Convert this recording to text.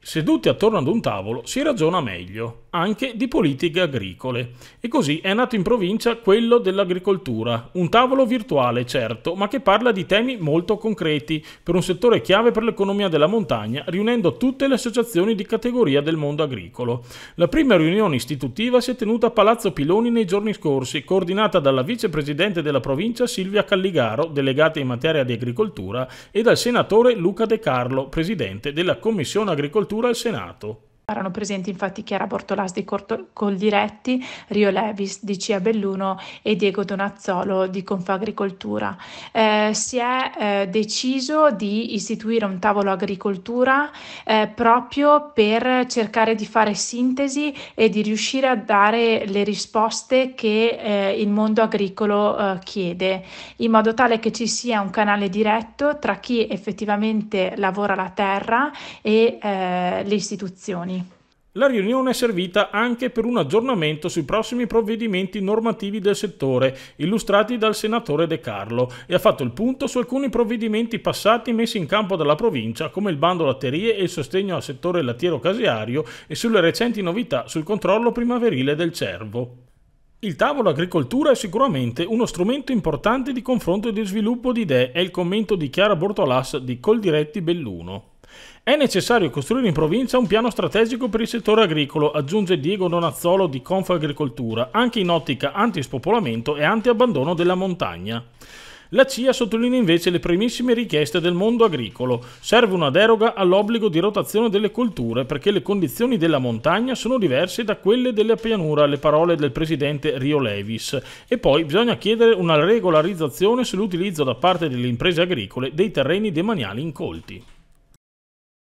Seduti attorno ad un tavolo si ragiona meglio, anche di politiche agricole. E così è nato in provincia quello dell'agricoltura, un tavolo virtuale certo, ma che parla di temi molto concreti, per un settore chiave per l'economia della montagna, riunendo tutte le associazioni di categoria del mondo agricolo. La prima riunione istitutiva si è tenuta a Palazzo Piloni nei giorni scorsi, coordinata dalla vicepresidente della provincia Silvia Calligaro, delegata in materia di agricoltura, e dal senatore Luca De Carlo, presidente della Commissione Agricoltura Agricoltura al Senato. Erano presenti infatti Chiara Bortolas di Corto- Coldiretti, Rio Levis di CIA Belluno e Diego Donazzolo di Confagricoltura. Eh, si è eh, deciso di istituire un tavolo agricoltura eh, proprio per cercare di fare sintesi e di riuscire a dare le risposte che eh, il mondo agricolo eh, chiede, in modo tale che ci sia un canale diretto tra chi effettivamente lavora la terra e eh, le istituzioni. La riunione è servita anche per un aggiornamento sui prossimi provvedimenti normativi del settore, illustrati dal senatore De Carlo, e ha fatto il punto su alcuni provvedimenti passati messi in campo dalla provincia, come il bando latterie e il sostegno al settore lattiero-caseario e sulle recenti novità sul controllo primaverile del cervo. Il tavolo agricoltura è sicuramente uno strumento importante di confronto e di sviluppo di idee, è il commento di Chiara Bortolas di Coldiretti Belluno. È necessario costruire in provincia un piano strategico per il settore agricolo, aggiunge Diego Donazzolo di Confagricoltura, anche in ottica antispopolamento e antiabbandono della montagna. La CIA sottolinea invece le primissime richieste del mondo agricolo. Serve una deroga all'obbligo di rotazione delle colture perché le condizioni della montagna sono diverse da quelle della pianura, le parole del presidente Rio Levis. E poi bisogna chiedere una regolarizzazione sull'utilizzo da parte delle imprese agricole dei terreni demaniali incolti.